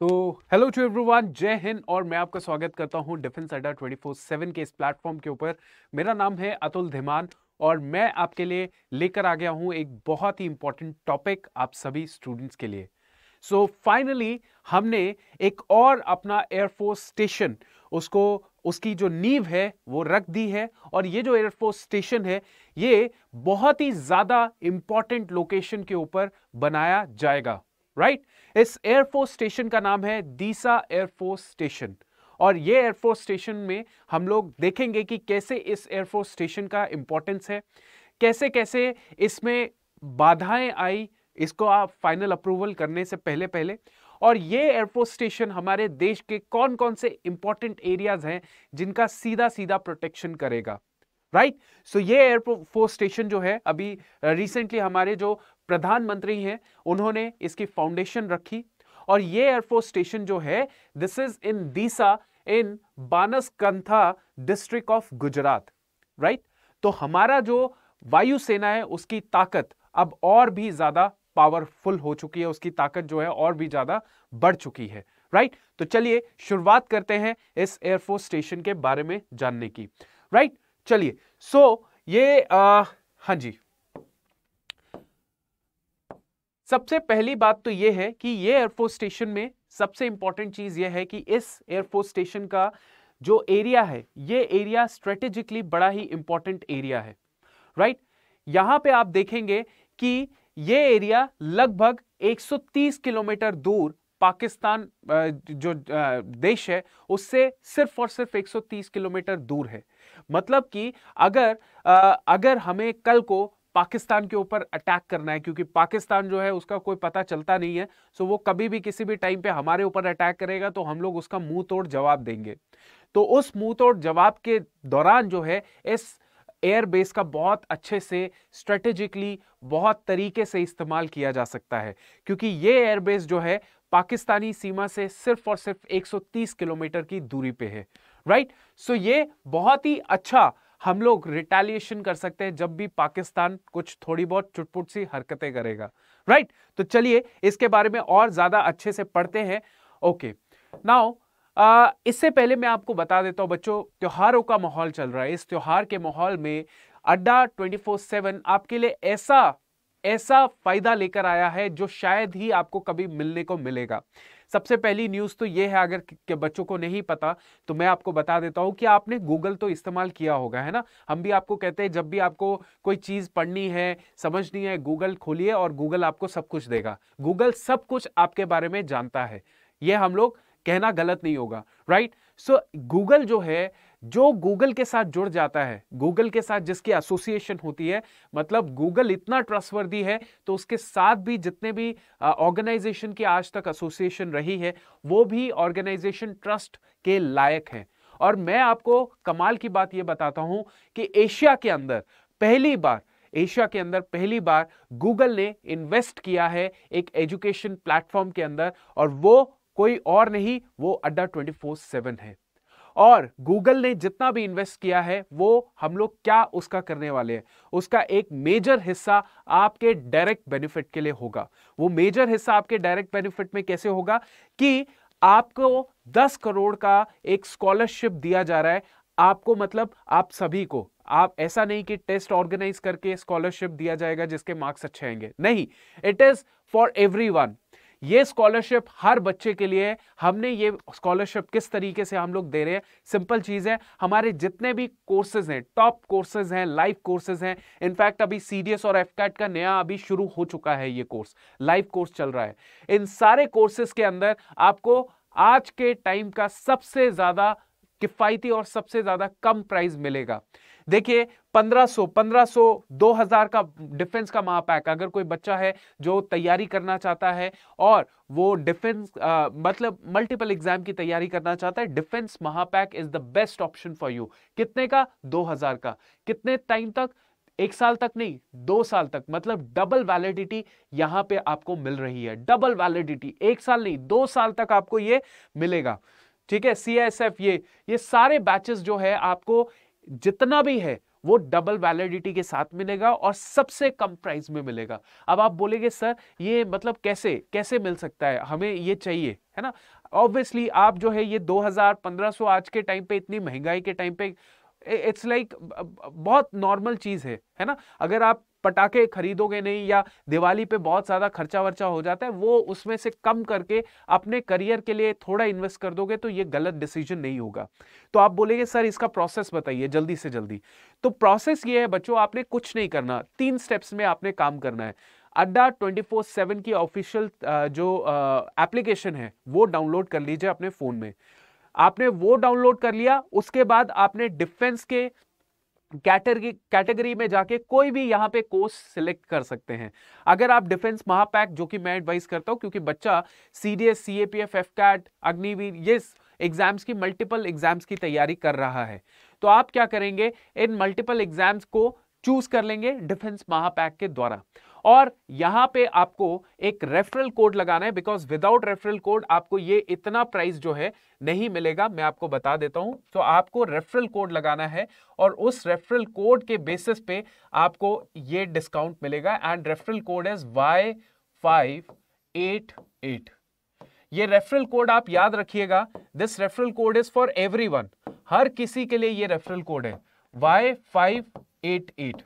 तो hello to everyone जय हिंद और मैं आपका स्वागत करता हूं डिफेंस अड्डा ट्वेंटी फोर सेवन के इस प्लेटफॉर्म के ऊपर मेरा नाम है अतुल धीमान और मैं आपके लिए लेकर आ गया हूं एक बहुत ही इंपॉर्टेंट टॉपिक आप सभी स्टूडेंट्स के लिए सो so, फाइनली हमने एक और अपना एयरफोर्स स्टेशन उसको उसकी जो नींव है वो रख दी है और ये जो एयरफोर्स स्टेशन है ये बहुत ही ज़्यादा इम्पॉर्टेंट लोकेशन के ऊपर बनाया जाएगा राइट इस एयरफोर्स स्टेशन का नाम है दीसा एयरफोर्स स्टेशन और ये एयरफोर्स स्टेशन में हम लोग देखेंगे कि कैसे इस एयरफोर्स स्टेशन का इंपॉर्टेंस है कैसे कैसे इसमें बाधाएं आई इसको आप फाइनल अप्रूवल करने से पहले पहले और ये एयरफोर्स स्टेशन हमारे देश के कौन कौन से इंपॉर्टेंट एरियाज हैं जिनका सीधा सीधा प्रोटेक्शन करेगा राइट right? सो so, ये एयरफोर्स स्टेशन जो है अभी रिसेंटली हमारे जो प्रधानमंत्री हैं उन्होंने इसकी फाउंडेशन रखी और ये एयरफोर्स स्टेशन जो है this is in Deesa in Banaskantha district of Gujarat right तो हमारा जो वायुसेना है उसकी ताकत अब और भी ज्यादा पावरफुल हो चुकी है उसकी ताकत जो है और भी ज्यादा बढ़ चुकी है राइट right? तो चलिए शुरुआत करते हैं इस एयरफोर्स स्टेशन के बारे में जानने की राइट right? चलिए सो so, ये आ, हाँ जी सबसे पहली बात तो यह है कि ये एयरफोर्स स्टेशन में सबसे इंपॉर्टेंट चीज़ यह है कि इस एयरफोर्स स्टेशन का जो एरिया है ये एरिया स्ट्रेटेजिकली बड़ा ही इंपॉर्टेंट एरिया है राइट right? यहाँ पे आप देखेंगे कि ये एरिया लगभग 130 किलोमीटर दूर पाकिस्तान जो देश है उससे सिर्फ और सिर्फ 130 किलोमीटर दूर है मतलब कि अगर अगर हमें कल को पाकिस्तान के ऊपर अटैक करना है क्योंकि पाकिस्तान जो है उसका कोई पता चलता नहीं है सो वो कभी भी किसी भी टाइम पे हमारे ऊपर अटैक करेगा तो हम लोग उसका मुंह तोड़ जवाब देंगे तो उस मुंह तोड़ जवाब के दौरान जो है इस एयरबेस का बहुत अच्छे से स्ट्रेटेजिकली बहुत तरीके से इस्तेमाल किया जा सकता है क्योंकि ये एयरबेस जो है पाकिस्तानी सीमा से सिर्फ और सिर्फ 130 किलोमीटर की दूरी पे है राइट सो so ये बहुत ही अच्छा हम लोग रिटेलिएशन कर सकते हैं जब भी पाकिस्तान कुछ थोड़ी बहुत चुटपुट सी हरकतें करेगा राइट right? तो चलिए इसके बारे में और ज़्यादा अच्छे से पढ़ते हैं ओके okay. नाउ Uh, इससे पहले मैं आपको बता देता हूं बच्चों त्योहारों का माहौल चल रहा है इस त्योहार के माहौल में अड्डा 24/7 आपके लिए ऐसा ऐसा फायदा लेकर आया है जो शायद ही आपको कभी मिलने को मिलेगा सबसे पहली न्यूज़ तो ये है अगर के बच्चों को नहीं पता तो मैं आपको बता देता हूं कि आपने गूगल तो इस्तेमाल किया होगा है ना हम भी आपको कहते हैं जब भी आपको कोई चीज़ पढ़नी है समझनी है गूगल खोलिए और गूगल आपको सब कुछ देगा गूगल सब कुछ आपके बारे में जानता है यह हम लोग कहना गलत नहीं होगा राइट सो गूगल जो है जो गूगल के साथ जुड़ जाता है गूगल के साथ जिसकी एसोसिएशन होती है मतलब गूगल इतना ट्रस्टवर्दी है तो उसके साथ भी जितने भी ऑर्गेनाइजेशन की आज तक एसोसिएशन रही है वो भी ऑर्गेनाइजेशन ट्रस्ट के लायक है और मैं आपको कमाल की बात यह बताता हूं कि एशिया के अंदर पहली बार एशिया के अंदर पहली बार गूगल ने इन्वेस्ट किया है एक एजुकेशन प्लेटफॉर्म के अंदर और वो कोई और नहीं वो अड्डा ट्वेंटी फोर सेवन है और गूगल ने जितना भी इन्वेस्ट किया है वो हम लोग क्या उसका करने वाले हैं उसका एक मेजर हिस्सा आपके डायरेक्ट बेनिफिट के लिए होगा वो मेजर हिस्सा आपके डायरेक्ट बेनिफिट में कैसे होगा कि आपको दस करोड़ का एक स्कॉलरशिप दिया जा रहा है आपको मतलब आप सभी को आप ऐसा नहीं कि टेस्ट ऑर्गेनाइज करके स्कॉलरशिप दिया जाएगा जिसके मार्क्स अच्छे आएंगे नहीं it is for everyone ये स्कॉलरशिप हर बच्चे के लिए हमने ये स्कॉलरशिप किस तरीके से हम लोग दे रहे हैं सिंपल चीज़ है हमारे जितने भी कोर्सेज हैं टॉप कोर्सेज हैं लाइव कोर्सेज हैं इनफैक्ट अभी सी और एफ का नया अभी शुरू हो चुका है ये कोर्स लाइव कोर्स चल रहा है इन सारे कोर्सेज के अंदर आपको आज के टाइम का सबसे ज़्यादा किफ़ायती और सबसे ज़्यादा कम प्राइस मिलेगा देखिए 1500 1500 2000 का डिफेंस का महापैक अगर कोई बच्चा है जो तैयारी करना चाहता है और वो डिफेंस मतलब मल्टीपल एग्जाम की तैयारी करना चाहता है डिफेंस महापैक is the best option for you कितने का 2000 का कितने टाइम तक एक साल तक नहीं दो साल तक मतलब डबल वैलिडिटी यहां पे आपको मिल रही है डबल वैलिडिटी एक साल नहीं दो साल तक आपको ये मिलेगा ठीक है सी ये ये सारे बैचेस जो है आपको जितना भी है वो डबल वैलिडिटी के साथ मिलेगा और सबसे कम प्राइस में मिलेगा अब आप बोलेंगे सर ये मतलब कैसे कैसे मिल सकता है हमें ये चाहिए है ना ऑब्वियसली आप जो है ये 2000 1500 आज के टाइम पे इतनी महंगाई के टाइम पे इट्स लाइक बहुत नॉर्मल चीज़ है है ना अगर आप पटाखे खरीदोगे नहीं या दिवाली पे बहुत ज़्यादा खर्चा वर्चा हो जाता है वो उसमें से कम करके अपने करियर के लिए थोड़ा इन्वेस्ट कर दोगे तो ये गलत डिसीजन नहीं होगा तो आप बोलेंगे सर इसका प्रोसेस बताइए जल्दी से जल्दी तो प्रोसेस ये है बच्चों आपने कुछ नहीं करना तीन स्टेप्स में आपने काम करना है अड्डा ट्वेंटी फोर सेवन की ऑफिशियल जो एप्लीकेशन है वो डाउनलोड कर लीजिए अपने फ़ोन में आपने वो डाउनलोड कर लिया उसके बाद आपने डिफेंस के कैटेगरी कैटेगरी में जाके कोई भी यहाँ पे कोर्स सिलेक्ट कर सकते हैं अगर आप डिफेंस महापैक जो कि मैं एडवाइस करता हूँ क्योंकि बच्चा C D S C A P F F CAT Agniveer ये एग्जाम्स की मल्टीपल एग्जाम्स की तैयारी कर रहा है तो आप क्या करेंगे इन मल्टीपल एग्जाम्स को चूज कर लेंगे डिफेंस महापैक के द्वारा और यहां पे आपको एक रेफरल कोड लगाना है बिकॉज विदाउट रेफरल कोड आपको ये इतना प्राइस जो है नहीं मिलेगा मैं आपको बता देता हूं तो आपको रेफरल कोड लगाना है और उस रेफरल कोड के बेसिस पे आपको ये डिस्काउंट मिलेगा and referral code is Y five eight eight ये रेफरल कोड आप याद रखिएगा this referral code is for every हर किसी के लिए ये रेफरल कोड है वाई फाइव एट एट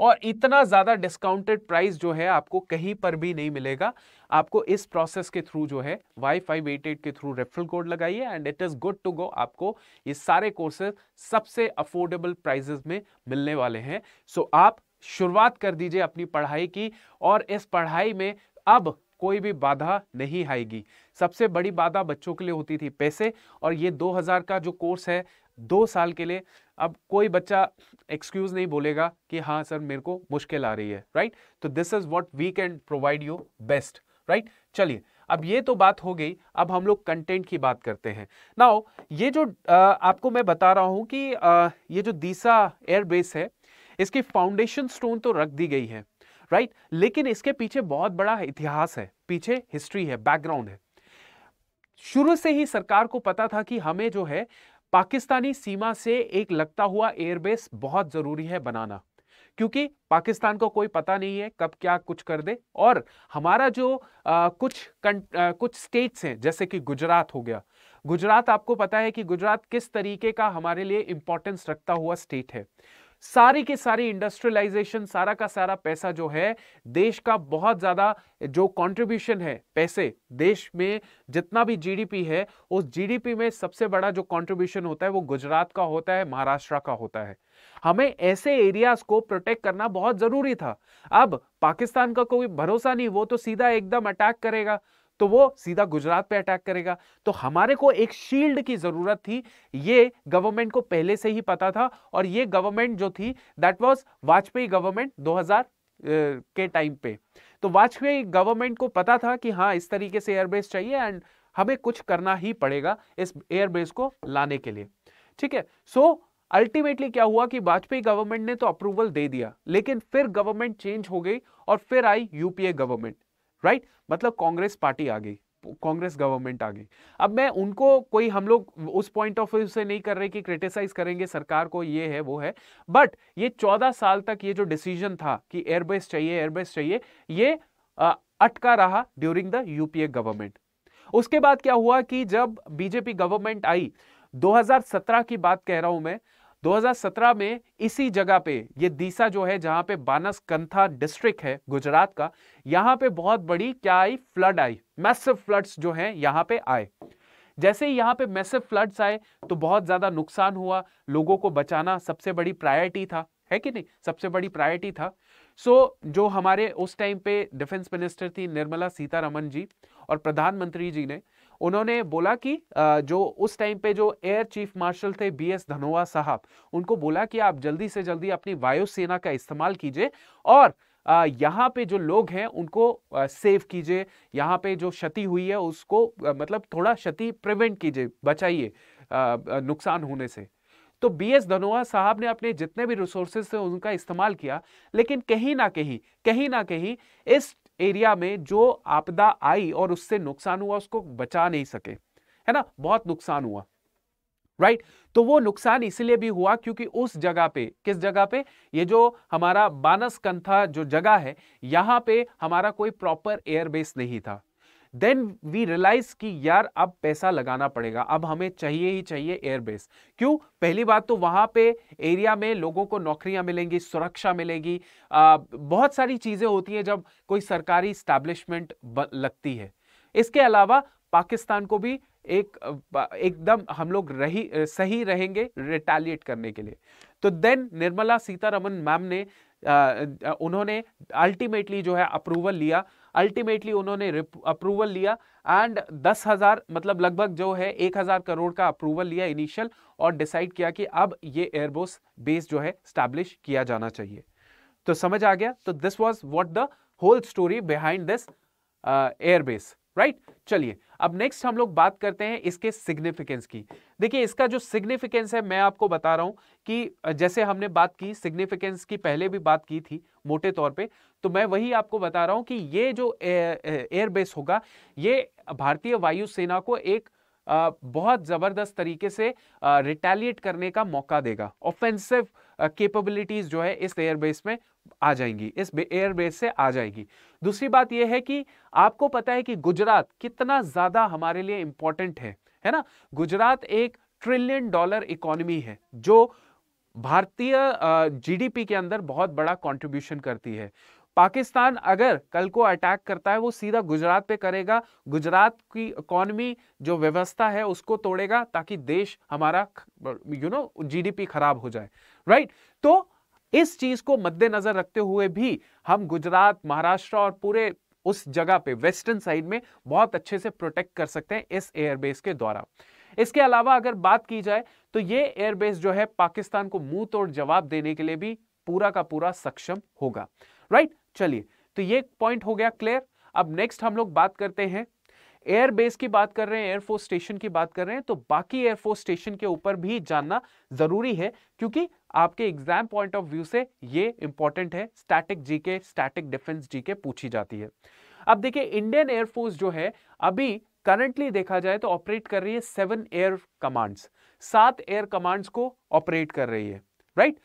और इतना ज़्यादा डिस्काउंटेड प्राइस जो है आपको कहीं पर भी नहीं मिलेगा आपको इस प्रोसेस के थ्रू जो है वाई फाइव एट एट के थ्रू रेफरल कोड लगाइए and it is good to go आपको ये सारे कोर्सेज सबसे अफोर्डेबल प्राइजेज में मिलने वाले हैं सो so, आप शुरुआत कर दीजिए अपनी पढ़ाई की और इस पढ़ाई में अब कोई भी बाधा नहीं आएगी सबसे बड़ी बाधा बच्चों के लिए होती थी पैसे और ये 2000 का जो कोर्स है दो साल के लिए अब कोई बच्चा एक्सक्यूज़ नहीं बोलेगा कि हाँ सर मेरे को मुश्किल आ रही है राइट तो this is what we can provide you best right चलिए अब ये तो बात हो गई अब हम लोग कंटेंट की बात करते हैं नाउ ये जो आ, आपको मैं बता रहा हूं कि आ, ये जो दीसा एयरबेस है इसकी फाउंडेशन स्टोन तो रख दी गई है राइट right? लेकिन इसके पीछे बहुत बड़ा इतिहास है पीछे हिस्ट्री है बैकग्राउंड है शुरू से ही सरकार को पता था कि हमें जो है पाकिस्तानी सीमा से एक लगता हुआ एयरबेस बहुत ज़रूरी है बनाना क्योंकि पाकिस्तान को कोई पता नहीं है कब क्या कुछ कर दे और हमारा जो आ, कुछ कं, आ, कुछ स्टेट्स हैं जैसे कि गुजरात हो गया गुजरात आपको पता है कि गुजरात किस तरीके का हमारे लिए इंपॉर्टेंस रखता हुआ स्टेट है सारी की सारी इंडस्ट्रियलाइजेशन सारा का सारा पैसा जो है देश का बहुत ज़्यादा जो कंट्रीब्यूशन है पैसे देश में जितना भी जीडीपी है उस जीडीपी में सबसे बड़ा जो कंट्रीब्यूशन होता है वो गुजरात का होता है महाराष्ट्र का होता है हमें ऐसे एरियाज को प्रोटेक्ट करना बहुत ज़रूरी था अब पाकिस्तान का कोई भरोसा नहीं वो तो सीधा एकदम अटैक करेगा तो वो सीधा गुजरात पे अटैक करेगा तो हमारे को एक शील्ड की ज़रूरत थी ये गवर्नमेंट को पहले से ही पता था और ये गवर्नमेंट जो थी दैट वॉज वाजपेयी गवर्नमेंट 2000 के टाइम पे तो वाजपेयी गवर्नमेंट को पता था कि हाँ इस तरीके से एयरबेस चाहिए एंड हमें कुछ करना ही पड़ेगा इस एयरबेस को लाने के लिए ठीक है सो अल्टीमेटली क्या हुआ कि वाजपेयी गवर्नमेंट ने तो अप्रूवल दे दिया लेकिन फिर गवर्नमेंट चेंज हो गई और फिर आई यूपीए गवर्नमेंट राइट मतलब कांग्रेस पार्टी आ गई कांग्रेस गवर्नमेंट आ गई अब मैं उनको कोई हम लोग उस पॉइंट ऑफ व्यू से नहीं कर रहे कि क्रिटिसाइज करेंगे सरकार को ये है वो है बट ये चौदह साल तक ये जो डिसीजन था कि एयरबेस चाहिए एयरबेस चाहिए ये अटका रहा ड्यूरिंग द यूपीए गवर्नमेंट उसके बाद क्या हुआ कि जब बीजेपी गवर्नमेंट आई 2017 की बात कह रहा हूं मैं 2017 में इसी जगह पे ये दीसा जो है जहां पे बानस कंथा डिस्ट्रिक्ट है गुजरात का यहाँ पे बहुत बड़ी क्या आई फ्लड आई मैसिव फ्लड्स जो हैं यहाँ पे आए जैसे ही यहाँ पे मैसिव फ्लड्स आए तो बहुत ज़्यादा नुकसान हुआ लोगों को बचाना सबसे बड़ी प्रायोरिटी था है कि नहीं सबसे बड़ी प्रायोरिटी था सो जो हमारे उस टाइम पे डिफेंस मिनिस्टर थी निर्मला सीतारमन जी और प्रधानमंत्री जी ने उन्होंने बोला कि जो उस टाइम पे जो एयर चीफ मार्शल थे बी एस धनोआ साहब उनको बोला कि आप जल्दी से जल्दी अपनी वायुसेना का इस्तेमाल कीजिए और यहाँ पे जो लोग हैं उनको सेव कीजिए यहाँ पे जो क्षति हुई है उसको मतलब थोड़ा क्षति प्रिवेंट कीजिए बचाइए नुकसान होने से तो बी एस धनोआ साहब ने अपने जितने भी रिसोर्सेज थे उनका इस्तेमाल किया लेकिन कहीं ना कहीं कहीं ना कहीं इस एरिया में जो आपदा आई और उससे नुकसान हुआ उसको बचा नहीं सके है ना बहुत नुकसान हुआ राइट right? तो वो नुकसान इसलिए भी हुआ क्योंकि उस जगह पे किस जगह पे ये जो हमारा बानस कंथा जो जगह है यहां पे हमारा कोई प्रॉपर एयरबेस नहीं था देन वी रियलाइज कि यार अब पैसा लगाना पड़ेगा अब हमें चाहिए ही चाहिए एयरबेस क्यों पहली बात तो वहां पे एरिया में लोगों को नौकरियां मिलेंगी सुरक्षा मिलेगी आ, बहुत सारी चीजें होती हैं जब कोई सरकारी स्टैब्लिशमेंट लगती है इसके अलावा पाकिस्तान को भी एक एकदम हम लोग रही सही रहेंगे रिटेलिएट करने के लिए तो देन निर्मला सीतारमन मैम ने आ, उन्होंने अल्टीमेटली जो है अप्रूवल लिया अल्टीमेटली उन्होंने अप्रूवल लिया एंड दस हजार मतलब लगभग जो है एक हजार करोड़ का अप्रूवल लिया इनिशियल और डिसाइड किया कि अब ये एयरबोस बेस जो है स्टैब्लिश किया जाना चाहिए तो समझ आ गया तो this was what the whole story behind this airbase right चलिए अब नेक्स्ट हम लोग बात करते हैं इसके सिग्निफिकेंस की देखिए इसका जो सिग्निफिकेंस है मैं आपको बता रहा हूँ कि जैसे हमने बात की सिग्निफिकेंस की पहले भी बात की थी मोटे तौर पे तो मैं वही आपको बता रहा हूं कि ये जो एयरबेस होगा ये भारतीय वायुसेना को एक बहुत ज़बरदस्त तरीके से रिटेलिएट करने का मौका देगा ऑफेंसिव कैपेबिलिटीज़ जो है इस एयरबेस में आ जाएंगी इस एयरबेस से आ जाएगी दूसरी बात यह है कि आपको पता है कि गुजरात कितना ज़्यादा हमारे लिए इंपॉर्टेंट है है ना गुजरात एक ट्रिलियन डॉलर इकोनॉमी है जो भारतीय जीडीपी के अंदर बहुत बड़ा कंट्रीब्यूशन करती है पाकिस्तान अगर कल को अटैक करता है वो सीधा गुजरात पे करेगा गुजरात की इकोनॉमी जो व्यवस्था है उसको तोड़ेगा ताकि देश हमारा यू नो जीडीपी खराब हो जाए राइट तो इस चीज को मद्देनजर रखते हुए भी हम गुजरात महाराष्ट्र और पूरे उस जगह पे वेस्टर्न साइड में बहुत अच्छे से प्रोटेक्ट कर सकते हैं इस एयरबेस के द्वारा इसके अलावा अगर बात की जाए तो ये एयरबेस जो है पाकिस्तान को मुंह तोड़ जवाब देने के लिए भी पूरा का पूरा सक्षम होगा राइट चलिए तो ये पॉइंट हो गया क्लियर अब नेक्स्ट हम लोग बात करते हैं एयरबेस की बात कर रहे हैं एयरफोर्स स्टेशन की बात कर रहे हैं तो बाकी एयरफोर्स स्टेशन के ऊपर भी जानना जरूरी है क्योंकि आपके एग्जाम पॉइंट ऑफ व्यू से ये इंपॉर्टेंट है static GK static defence GK पूछी जाती है अब देखिए इंडियन एयरफोर्स जो है अभी करंटली देखा जाए तो ऑपरेट कर रही है सेवन एयर कमांड्स सात एयर कमांड्स को ऑपरेट कर रही है राइट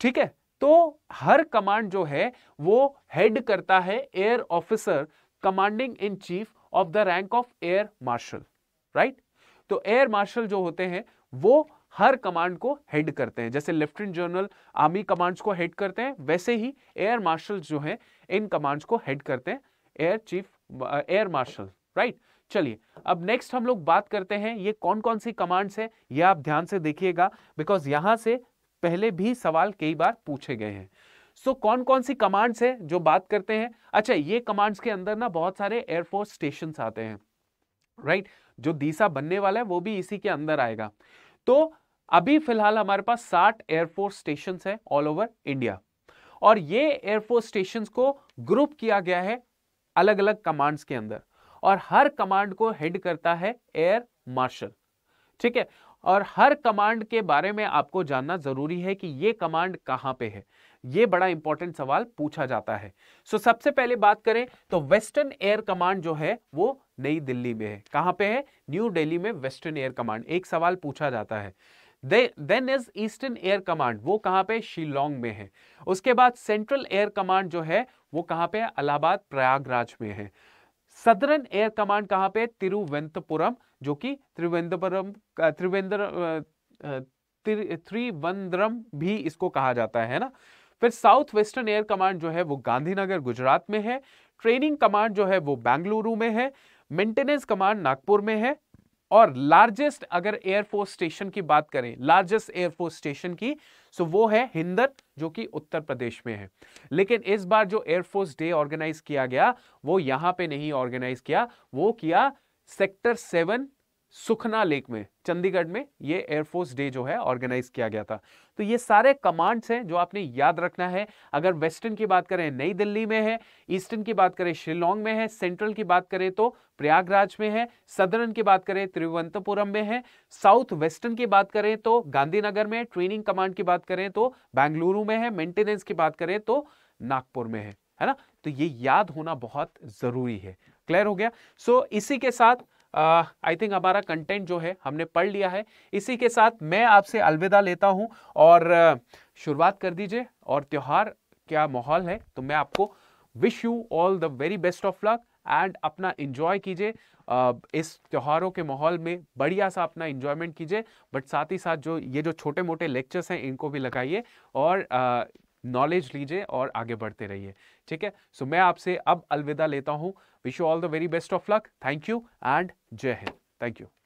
ठीक है तो हर कमांड जो है वो हेड करता है air officer commanding in chief of the rank of air marshal right तो एयर मार्शल जो होते हैं वो हर कमांड को हेड करते हैं जैसे लेफ्टिनेंट जनरल आर्मी कमांड्स को हेड करते हैं वैसे ही एयर मार्शल जो है इन कमांड्स को हेड करते हैं air chief air marshal right चलिए अब नेक्स्ट हम लोग बात करते हैं ये कौन कौन सी कमांड्स है यह आप ध्यान से देखिएगा बिकॉज यहां से पहले भी सवाल कई बार पूछे गए हैं सो so, कौन कौन सी कमांड्स है जो बात करते हैं अच्छा ये कमांड्स के अंदर ना बहुत सारे एयरफोर्स स्टेशन आते हैं राइट right? जो दीसा बनने वाला है वो भी इसी के अंदर आएगा तो अभी फिलहाल हमारे पास साठ एयरफोर्स स्टेशन है ऑल ओवर इंडिया और ये एयरफोर्स स्टेशन को ग्रुप किया गया है अलग अलग कमांड्स के अंदर और हर कमांड को हेड करता है एयर मार्शल ठीक है और हर कमांड के बारे में आपको जानना जरूरी है कि ये कमांड कहां पे है ये बड़ा इंपॉर्टेंट सवाल पूछा जाता है सो so, सबसे पहले बात करें तो वेस्टर्न एयर कमांड जो है वो नई दिल्ली में है कहां पे है न्यू दिल्ली में वेस्टर्न एयर कमांड एक सवाल पूछा जाता है then is eastern air command वो कहां पे शिलोंग में है उसके बाद सेंट्रल एयर कमांड जो है वो कहां पे अलाहाबाद प्रयागराज में है सदरन एयर कमांड कहां पे तिरुवनंतपुरम जो कि त्रिवेंद्रपुरम त्रिवेंद्र त्रिवंद्रम भी इसको कहा जाता है ना फिर साउथ वेस्टर्न एयर कमांड जो है वो गांधीनगर गुजरात में है ट्रेनिंग कमांड जो है वो बेंगलुरु में है मेंटेनेंस कमांड नागपुर में है और लार्जेस्ट अगर एयरफोर्स स्टेशन की बात करें लार्जेस्ट एयरफोर्स स्टेशन की सो वो है हिंदर जो कि उत्तर प्रदेश में है लेकिन इस बार जो एयरफोर्स डे ऑर्गेनाइज किया गया वो यहां पे नहीं ऑर्गेनाइज किया वो किया सेक्टर सेवन सुखना लेक में चंडीगढ़ में ये एयरफोर्स डे जो है ऑर्गेनाइज किया गया था तो ये सारे कमांड्स हैं जो आपने याद रखना है अगर वेस्टर्न की बात करें नई दिल्ली में है ईस्टर्न की बात करें शिलोंग में है सेंट्रल की बात करें तो प्रयागराज में है सदरन की बात करें तिरुवनंतपुरम में है साउथ वेस्टर्न की बात करें तो गांधीनगर में ट्रेनिंग कमांड की बात करें तो बेंगलुरु में है मेंटेनेंस की बात करें तो नागपुर में है है ना तो ये याद होना बहुत जरूरी है क्लियर हो गया सो so, इसी के साथ आई थिंक हमारा कंटेंट जो है हमने पढ़ लिया है इसी के साथ मैं आपसे अलविदा लेता हूँ और शुरुआत कर दीजिए और त्यौहार क्या माहौल है तो मैं आपको wish you all the very best of luck and अपना इन्जॉय कीजिए इस त्योहारों के माहौल में बढ़िया सा अपना इन्जॉयमेंट कीजिए बट साथ ही साथ जो ये जो छोटे मोटे लेक्चर्स हैं इनको भी लगाइए और नॉलेज लीजिए और आगे बढ़ते रहिए ठीक है सो so, मैं आपसे अब अलविदा लेता हूँ wish you all the very best of luck thank you and Jai Hind. Thank you.